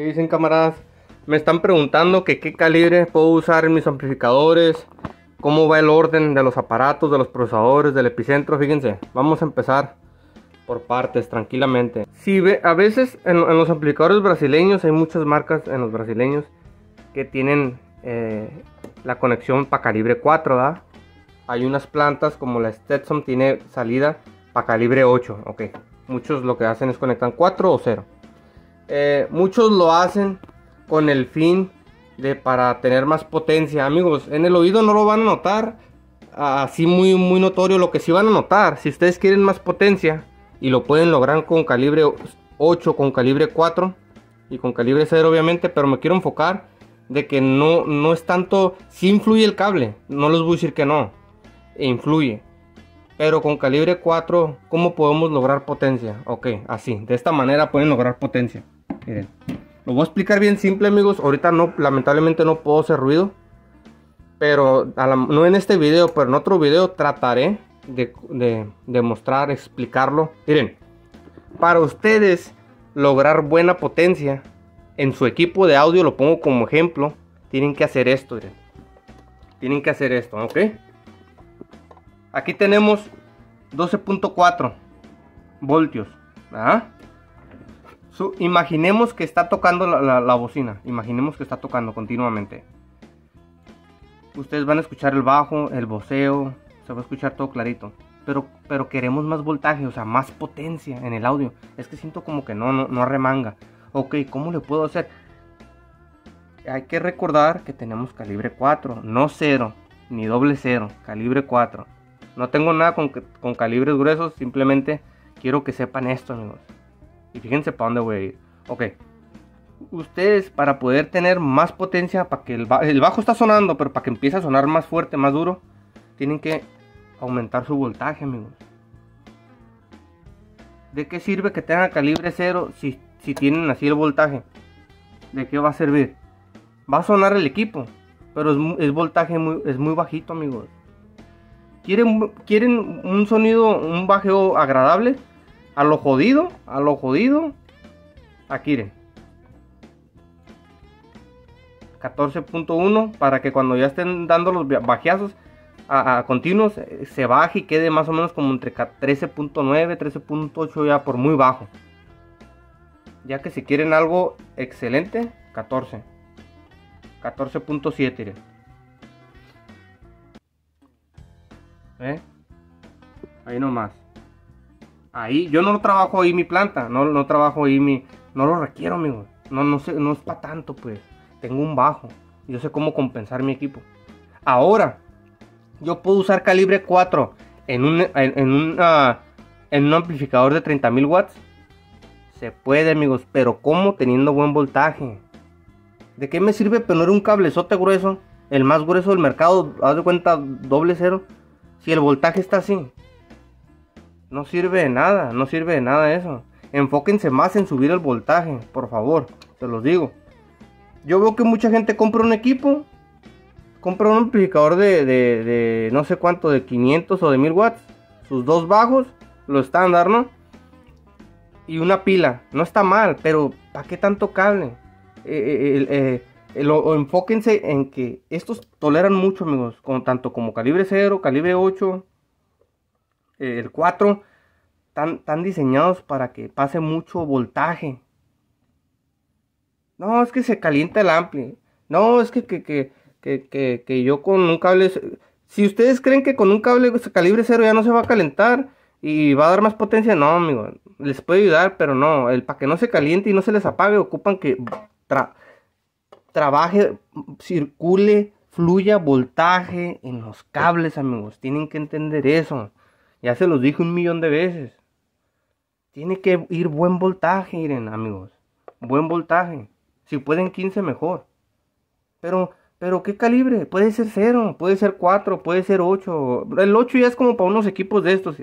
dicen camaradas, me están preguntando que qué calibre puedo usar en mis amplificadores, cómo va el orden de los aparatos, de los procesadores, del epicentro, fíjense, vamos a empezar por partes tranquilamente. Si a veces en, los amplificadores brasileños hay muchas marcas en los brasileños que tienen eh, la conexión para calibre 4, ¿verdad? Hay unas plantas como la Stetson tiene salida para calibre 8, ok. Muchos lo que hacen es conectan 4 o 0. Eh, muchos lo hacen con el fin de para tener más potencia. Amigos, en el oído no lo van a notar así muy, muy notorio. Lo que sí van a notar, si ustedes quieren más potencia y lo pueden lograr con calibre 8, con calibre 4 y con calibre 0 obviamente, pero me quiero enfocar de que no, no es tanto, si influye el cable, no les voy a decir que no, e influye. Pero con calibre 4, ¿cómo podemos lograr potencia? Ok, así, de esta manera pueden lograr potencia. Miren. Lo voy a explicar bien simple, amigos. Ahorita no, lamentablemente no puedo hacer ruido. Pero no en este video, pero en otro video trataré de, mostrar, explicarlo. Miren, para ustedes lograr buena potencia en su equipo de audio, lo pongo como ejemplo, tienen que hacer esto. Miren. Tienen que hacer esto, ¿ok? Aquí tenemos 12.4 voltios. ¿ah? imaginemos que está tocando la, bocina, imaginemos que está tocando continuamente. Ustedes van a escuchar el bajo, el voceo, se va a escuchar todo clarito. Pero, pero queremos más voltaje, o sea, más potencia en el audio. Es que siento como que no, no, remanga. Ok, ¿cómo le puedo hacer? Hay que recordar que tenemos calibre 4, no 0, ni doble 0, calibre 4. No tengo nada con, con calibres gruesos, simplemente quiero que sepan esto, amigos. Y fíjense para dónde voy a ir. Ok. Ustedes para poder tener más potencia, para que el, bajo está sonando, pero para que empiece a sonar más fuerte, más duro, tienen que aumentar su voltaje, amigos. ¿De qué sirve que tengan calibre cero si, tienen así el voltaje? ¿De qué va a servir? Va a sonar el equipo, pero es, voltaje muy, es muy bajito, amigos. ¿Quieren, quieren un sonido, un bajeo agradable? a lo jodido, a lo jodido, aquí miren. 14.1 para que cuando ya estén dando los bajeazos a, continuos eh, se baje y quede más o menos como entre 13.9, 13.8 ya por muy bajo. Ya que si quieren algo excelente, 14. 14.7. ¿Eh? Ahí nomás. Ahí, yo no trabajo ahí mi planta, no, no trabajo ahí mi... No lo requiero, amigo. No, no, sé, no es para tanto, pues. Tengo un bajo. Yo sé cómo compensar mi equipo. Ahora, yo puedo usar calibre 4 en un, en, ah, amplificador de 30.000 watts. Se puede, amigos, pero ¿cómo? Teniendo buen voltaje. ¿De qué me sirve poner un cablezote grueso? El más grueso del mercado, haz de cuenta, doble cero. Si el voltaje está así, no sirve de nada, no sirve de nada eso. Enfóquense más en subir el voltaje, por favor, se los digo. Yo veo que mucha gente compra un equipo, compra un amplificador de, de, no sé cuánto, de 500 o de 1000 watts, sus dos bajos, lo estándar, ¿no? Y una pila, no está mal, pero ¿para qué tanto cable? Eh, eh, eh, lo, enfóquense en que estos toleran mucho, amigos, con, tanto como calibre 0, calibre 8, el 4, están, diseñados para que pase mucho voltaje. No, es que se calienta el ampli. No, es que, que, yo con un cable... Si ustedes creen que con un cable calibre cero ya no se va a calentar y va a dar más potencia, no, amigo. Les puede ayudar, pero no. El, para que no se caliente y no se les apague, ocupan que trabaje, circule, fluya voltaje en los cables, amigos. Tienen que entender eso. Ya se los dije un millón de veces. Tiene que ir buen voltaje, Miren amigos. Buen voltaje. Si pueden 15, mejor. Pero, pero, ¿qué calibre? Puede ser 0, puede ser 4, puede ser 8. El 8 ya es como para unos equipos de estos.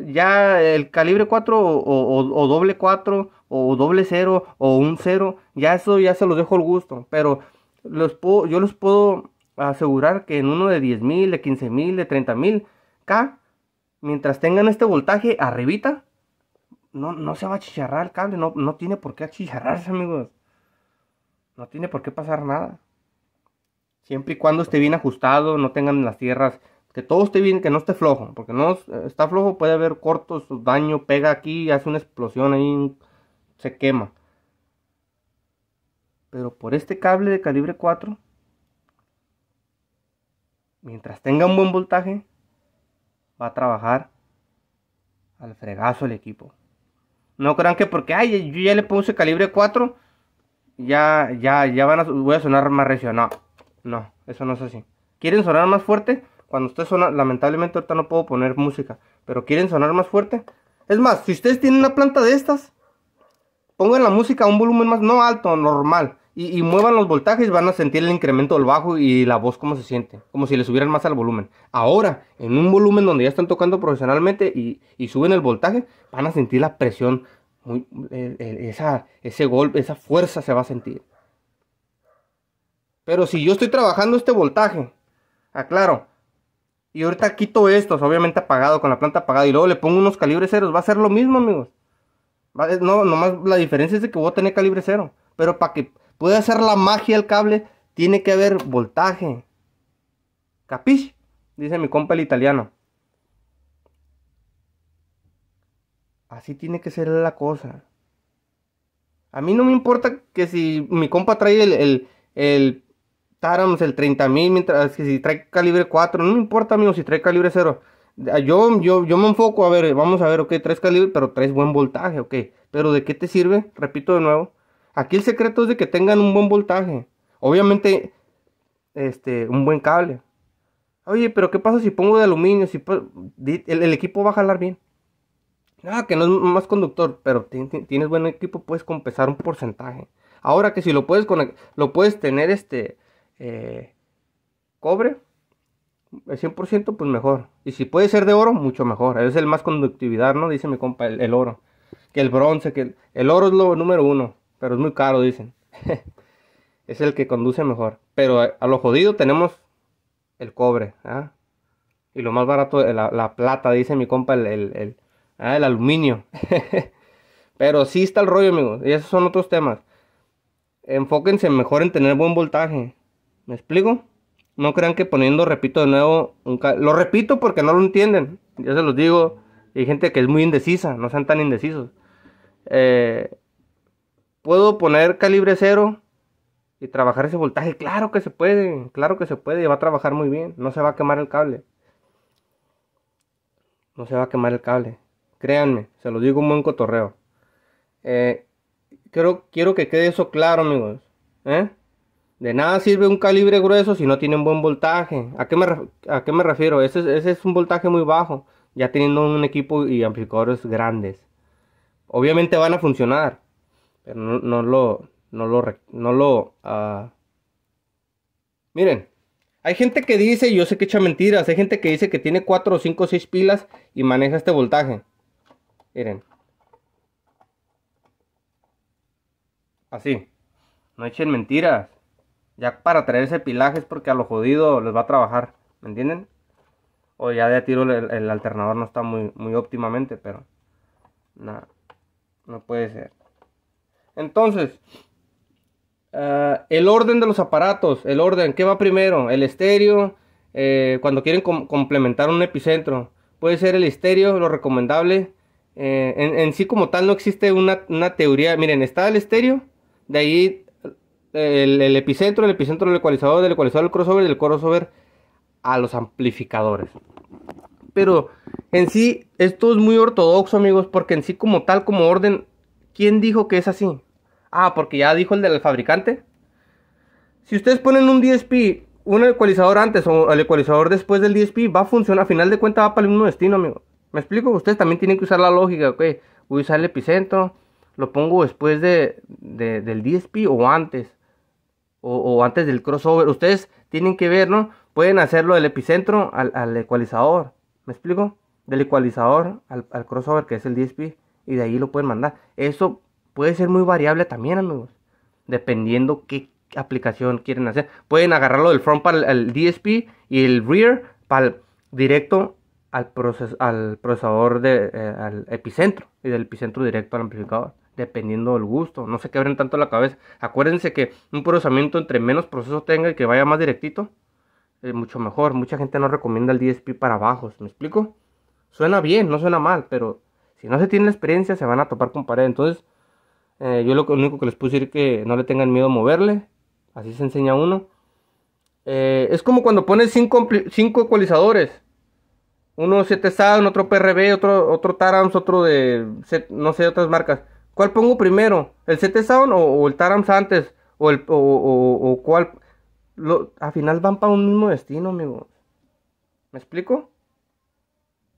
Ya el calibre 4 o, doble 4 o doble 0 o un 0. Ya eso ya se los dejo al gusto. Pero yo los puedo asegurar que en uno de 10.000, de 15.000, de 30.000, mil K mientras tengan este voltaje arribita, no, no se va a achicharrar el cable, no, no tiene por qué achicharrarse, amigos. No tiene por qué pasar nada. Siempre y cuando esté bien ajustado, no tengan las tierras, que todo esté bien, que no esté flojo, porque no eh, está flojo puede haber cortos, daño, pega aquí, hace una explosión ahí, se quema. Pero por este cable de calibre 4, mientras tenga un buen voltaje, va a trabajar al fregazo el equipo. No crean que porque, ay, yo ya le puse calibre 4, ya, ya, ya van a, voy a sonar más recio. No, no, eso no es así. ¿Quieren sonar más fuerte? Cuando usted sonan, lamentablemente ahorita no puedo poner música, pero ¿quieren sonar más fuerte? Es más, si ustedes tienen una planta de estas, pongan la música a un volumen más, no alto, normal y, muevan los voltajes, van a sentir el incremento del bajo y la voz como se siente, como si le subieran más al volumen. Ahora, en un volumen donde ya están tocando profesionalmente y, suben el voltaje, van a sentir la presión, esa, ese golpe, esa fuerza se va a sentir. Pero si yo estoy trabajando este voltaje, aclaro, y ahorita quito estos, obviamente apagado, con la planta apagada, y luego le pongo unos calibres ceros, va a ser lo mismo, amigos. No, nomás la diferencia es de que voy a tener calibre cero. Pero para que puede hacer la magia el cable, tiene que haber voltaje. capiz Dice mi compa el italiano. Así tiene que ser la cosa. A mí no me importa que si mi compa trae el, el, el Tarams, el 30.000, mientras que si trae calibre 4, no me importa, amigo, si trae calibre 0. Ah, yo, yo, yo me enfoco, a ver, vamos a ver, ok, tres calibre, pero traes buen voltaje, ok. Pero ¿de qué te sirve? Repito de nuevo, Aquí el secreto es de que tengan un buen voltaje. Obviamente, este, un buen cable. Oye, pero ¿qué pasa si pongo de aluminio? Si el, equipo va a jalar bien. Ah, que no es más conductor, pero tienes buen equipo, puedes compensar un porcentaje. Ahora que si lo puedes lo puedes tener este eh, cobre, el 100%, pues mejor. Y si puede ser de oro, mucho mejor. Es el más conductividad, ¿no? Dice mi compa, el, oro. Que el bronce, que el oro es lo número uno pero es muy caro, dicen. es el que conduce mejor. Pero a, lo jodido tenemos el cobre, ¿ah? Y lo más barato, eh, la, plata, dice mi compa, el, el, ah, aluminio. pero sí está el rollo, amigos, y esos son otros temas. Enfóquense mejor en tener buen voltaje. ¿Me explico? No crean que poniendo, repito de nuevo, lo repito porque no lo entienden. Yo se los digo. Hay gente que es muy indecisa, no sean tan indecisos. Eh, ¿Puedo poner calibre cero y trabajar ese voltaje? Claro que se puede, claro que se puede, y va a trabajar muy bien, no se va a quemar el cable. No se va a quemar el cable. Créanme, se lo digo un buen cotorreo. Eh, quiero, que quede eso claro, amigos. ¿Eh? De nada sirve un calibre grueso si no tiene un buen voltaje. ¿A qué me, a qué me refiero? Ese, ese es un voltaje muy bajo, ya teniendo un equipo y amplificadores grandes. Obviamente van a funcionar, pero no, lo. No lo. No lo ah, Miren. Hay gente que dice, yo sé que echa mentiras, hay gente que dice que tiene 4, 5, 6 pilas y maneja este voltaje. Miren. Así. No echen mentiras. Ya para traer ese pilaje es porque a lo jodido les va a trabajar. ¿Me entienden? O ya de tiro el, alternador no está muy, muy óptimamente, pero... No puede ser. Entonces, ah, el orden de los aparatos, el orden, ¿qué va primero? El estéreo, eh, cuando quieren complementar un epicentro, puede ser el estéreo, lo recomendable. Eh, en, sí como tal no existe una, teoría, miren, está el estéreo, de ahí eh, el, epicentro, el epicentro del ecualizador, del ecualizador el crossover, del crossover a los amplificadores. Pero en sí, esto es muy ortodoxo, amigos, porque en sí como tal, como orden, ¿Quién dijo que es así? Ah, porque ya dijo el del fabricante. Si ustedes ponen un DSP, un ecualizador antes o el ecualizador después del DSP, va a funcionar. A final de cuentas va para el mismo destino, amigo. ¿Me explico? Ustedes también tienen que usar la lógica, ok. Voy a usar el epicentro, lo pongo después de, del DSP o antes. O, antes del crossover. Ustedes tienen que ver, ¿no? Pueden hacerlo del epicentro al, ecualizador. ¿Me explico? Del ecualizador al, al crossover que es el DSP y de ahí lo pueden mandar. Eso puede ser muy variable también, amigos. Dependiendo qué aplicación quieren hacer. Pueden agarrarlo del front para el DSP y el rear para el directo al, al procesador de, eh, al epicentro y del epicentro directo al amplificador. Dependiendo del gusto, no se quebren tanto la cabeza. Acuérdense que un procesamiento entre menos procesos tenga y que vaya más directito, es mucho mejor. Mucha gente no recomienda el DSP para bajos, ¿me explico? Suena bien, no suena mal, pero si no se tiene la experiencia, se van a topar con pared. Entonces, eh, yo lo único que les puedo decir es que no le tengan miedo a moverle. Así se enseña uno. Eh, es como cuando pones cinco, cinco ecualizadores. Uno 7 Sound, otro PRB, otro, otro Tarams, otro de no sé, otras marcas. ¿Cuál pongo primero? ¿El 7 Sound o, el Tarams antes? ¿O, el, o, o, cuál? Lo, al final van para un mismo destino, amigos. ¿Me explico?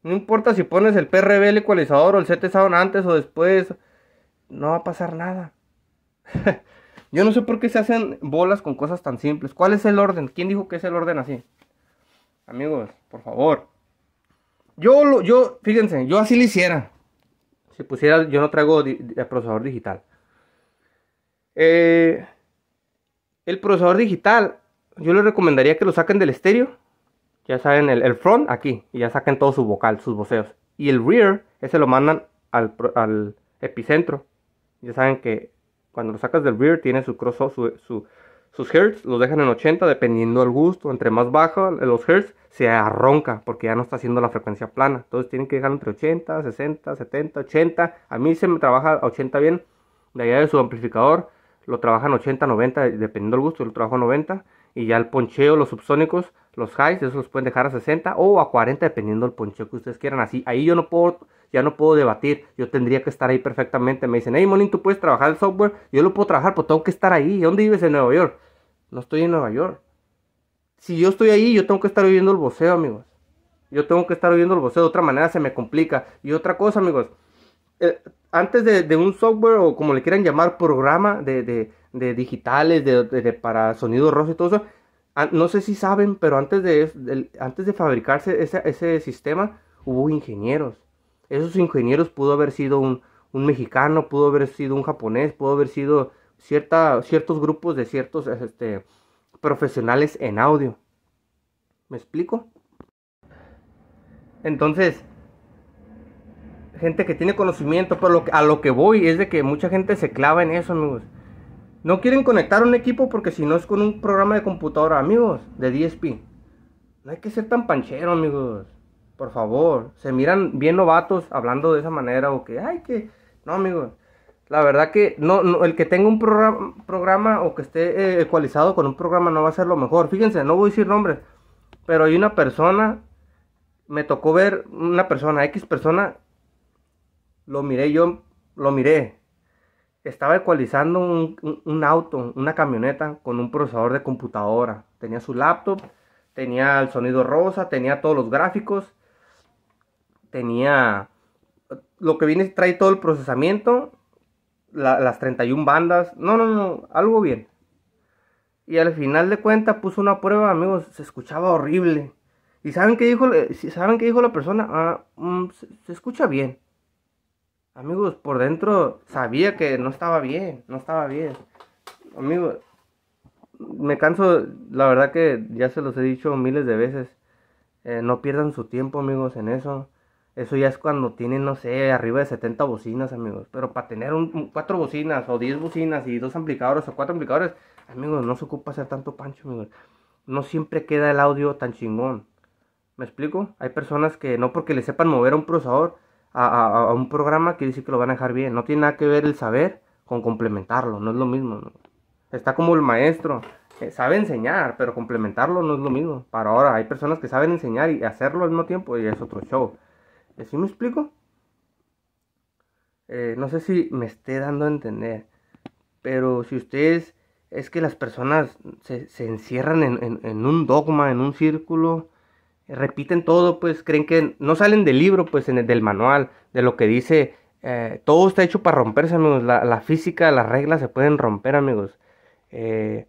No importa si pones el PRB, el ecualizador o el set antes o después, no va a pasar nada. Yo no sé por qué se hacen bolas con cosas tan simples. ¿Cuál es el orden? ¿Quién dijo que es el orden así? Amigos, por favor. Yo, lo, yo, fíjense, yo así lo hiciera. Si pusiera, yo no traigo procesador digital. Eh, el procesador digital, yo les recomendaría que lo saquen del estéreo ya saben, el, front aquí, y ya sacan todo su vocal, sus voceos. Y el rear, ese lo mandan al, al epicentro. Ya saben que cuando lo sacas del rear tiene su cross sus hertz, los dejan en 80 dependiendo del gusto. Entre más bajo eh, los hertz, se arronca porque ya no está haciendo la frecuencia plana. Entonces tienen que dejar entre 80, 60, 70, 80. A mí se me trabaja 80 bien. De allá de su amplificador lo trabajan 80, 90, dependiendo del gusto, yo lo trabajo 90. Y ya el poncheo, los subsónicos, los highs, esos los pueden dejar a 60 o a 40 dependiendo del poncheo que ustedes quieran. Así, ahí yo no puedo, ya no puedo debatir, yo tendría que estar ahí perfectamente. Me dicen, hey Monin, tú puedes trabajar el software, yo lo puedo trabajar, pero tengo que estar ahí. ¿Dónde vives en Nueva York? No estoy en Nueva York. Si yo estoy ahí, yo tengo que estar oyendo el voceo, amigos. Yo tengo que estar oyendo el voceo, de otra manera se me complica. Y otra cosa, amigos, eh, antes de, un software o como le quieran llamar, programa de, de, digitales, de, para sonido rosa y todo eso, Ah, no sé si saben, pero antes de, antes de fabricarse ese, ese, sistema, hubo ingenieros. Esos ingenieros pudo haber sido un, un, mexicano, pudo haber sido un japonés, pudo haber sido cierta, ciertos grupos de ciertos este, profesionales en audio. ¿Me explico? Entonces, gente que tiene conocimiento, pero lo, a lo que voy es de que mucha gente se clava en eso, amigos. No quieren conectar un equipo porque si no es con un programa de computadora, amigos, de DSP. No hay que ser tan panchero, amigos. Por favor, se miran bien novatos hablando de esa manera o que, ay, que... No, amigos. La verdad que no, el que tenga un programa, o que esté eh, ecualizado con un programa no va a ser lo mejor. Fíjense, no voy a decir nombres, pero hay una persona, me tocó ver una persona, X persona, lo miré yo, lo miré, estaba ecualizando un, auto, una camioneta con un procesador de computadora. Tenía su laptop, tenía el sonido rosa, tenía todos los gráficos, tenía lo que viene, trae todo el procesamiento, las 31 bandas, no, no, no, algo bien. Y al final de cuentas puso una prueba, amigos, se escuchaba horrible. ¿Y saben qué dijo, eh, ¿saben qué dijo la persona? Ah, mm, se escucha bien. Amigos, por dentro sabía que no estaba bien, no estaba bien. Amigos, me canso, la verdad que ya se los he dicho miles de veces. Eh, no pierdan su tiempo, amigos, en eso. Eso ya es cuando tienen, no sé, arriba de 70 bocinas, amigos. Pero para tener un, cuatro bocinas o 10 bocinas y dos amplificadores o cuatro amplificadores, amigos, no se ocupa hacer tanto pancho, amigos. No siempre queda el audio tan chingón. ¿Me explico? Hay personas que no porque le sepan mover a un procesador, a, un programa, quiere decir que lo van a dejar bien. No tiene nada que ver el saber con complementarlo, no es lo mismo. Está como el maestro, eh, sabe enseñar, pero complementarlo no es lo mismo. Para ahora, hay personas que saben enseñar y hacerlo al mismo tiempo y es otro show. Eh, ¿Sí me explico? Eh, no sé si me esté dando a entender, pero si ustedes es que las personas se, encierran en, en, un dogma, en un círculo, repiten todo, pues creen que no salen del libro, pues en el, del manual, de lo que dice, eh, todo está hecho para romperse, amigos, la, física, las reglas se pueden romper, amigos. Eh,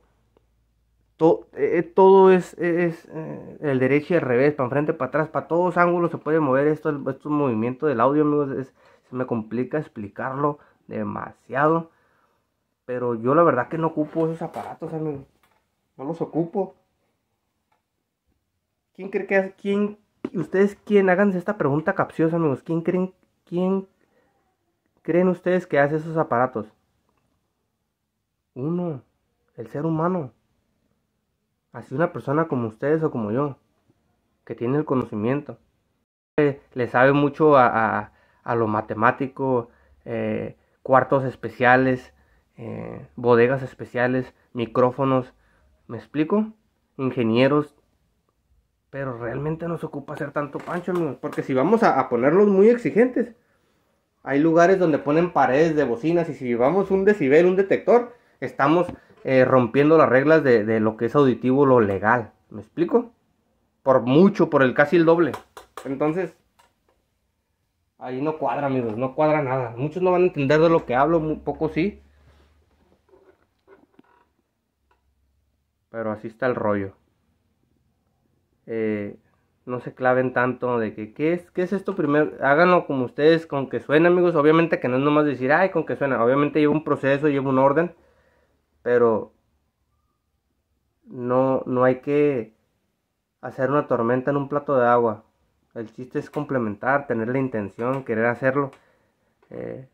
eh, todo es, el derecho y el revés, para enfrente, para atrás, para todos ángulos se puede mover esto, un movimiento del audio, amigos, es, se me complica explicarlo demasiado. Pero yo la verdad que no ocupo esos aparatos, amigos. No los ocupo. ¿Quién cree que quién ustedes quién háganse esta pregunta capciosa, amigos? ¿Quién creen quién creen ustedes que hace esos aparatos? Uno, el ser humano. Así una persona como ustedes o como yo, que tiene el conocimiento, eh, le, sabe mucho a, lo matemático, eh, cuartos especiales, eh, bodegas especiales, micrófonos, ¿me explico? Ingenieros, pero realmente nos ocupa hacer tanto pancho, amigos. Porque si vamos a, ponerlos muy exigentes, hay lugares donde ponen paredes de bocinas y si llevamos un decibel, un detector, estamos eh, rompiendo las reglas de, lo que es auditivo, lo legal. ¿Me explico? Por mucho, por el casi el doble. Entonces, ahí no cuadra, amigos, no cuadra nada. Muchos no van a entender de lo que hablo, muy poco sí. Pero así está el rollo. Eh, no se claven tanto de que, ¿qué es, qué es esto primero? Háganlo como ustedes, con que suene, amigos. Obviamente que no es nomás decir, ay, con que suena. Obviamente lleva un proceso, lleva un orden, pero no, no hay que hacer una tormenta en un plato de agua. El chiste es complementar, tener la intención, querer hacerlo. Eh,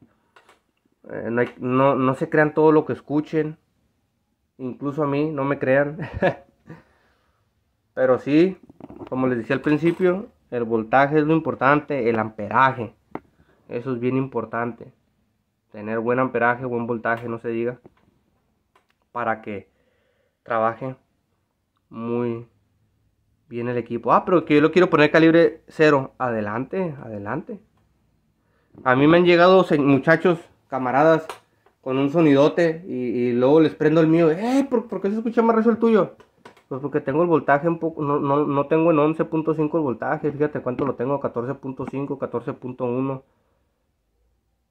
eh, no, no se crean todo lo que escuchen. Incluso a mí, no me crean. Pero sí, como les decía al principio, el voltaje es lo importante, el amperaje. Eso es bien importante. Tener buen amperaje, buen voltaje, no se diga. Para que trabaje muy bien el equipo. Ah, pero que yo lo quiero poner calibre cero Adelante, adelante. A mí me han llegado muchachos, camaradas, con un sonidote y, luego les prendo el mío. Eh, ¿por, qué se escucha más rezo el tuyo? Pues porque tengo el voltaje un poco, no, tengo en 11.5 el voltaje, fíjate cuánto lo tengo, 14.5, 14.1.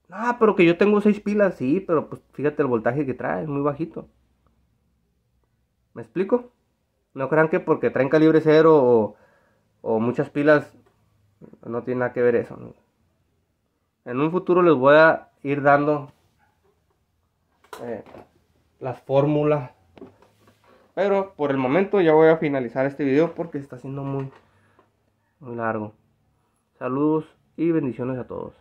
Ah, pero que yo tengo 6 pilas, sí, pero pues fíjate el voltaje que trae, es muy bajito. ¿Me explico? No crean que porque traen calibre cero o, muchas pilas, no tiene nada que ver eso. En un futuro les voy a ir dando eh, las fórmulas pero por el momento ya voy a finalizar este video porque se está haciendo muy, muy largo. Saludos y bendiciones a todos.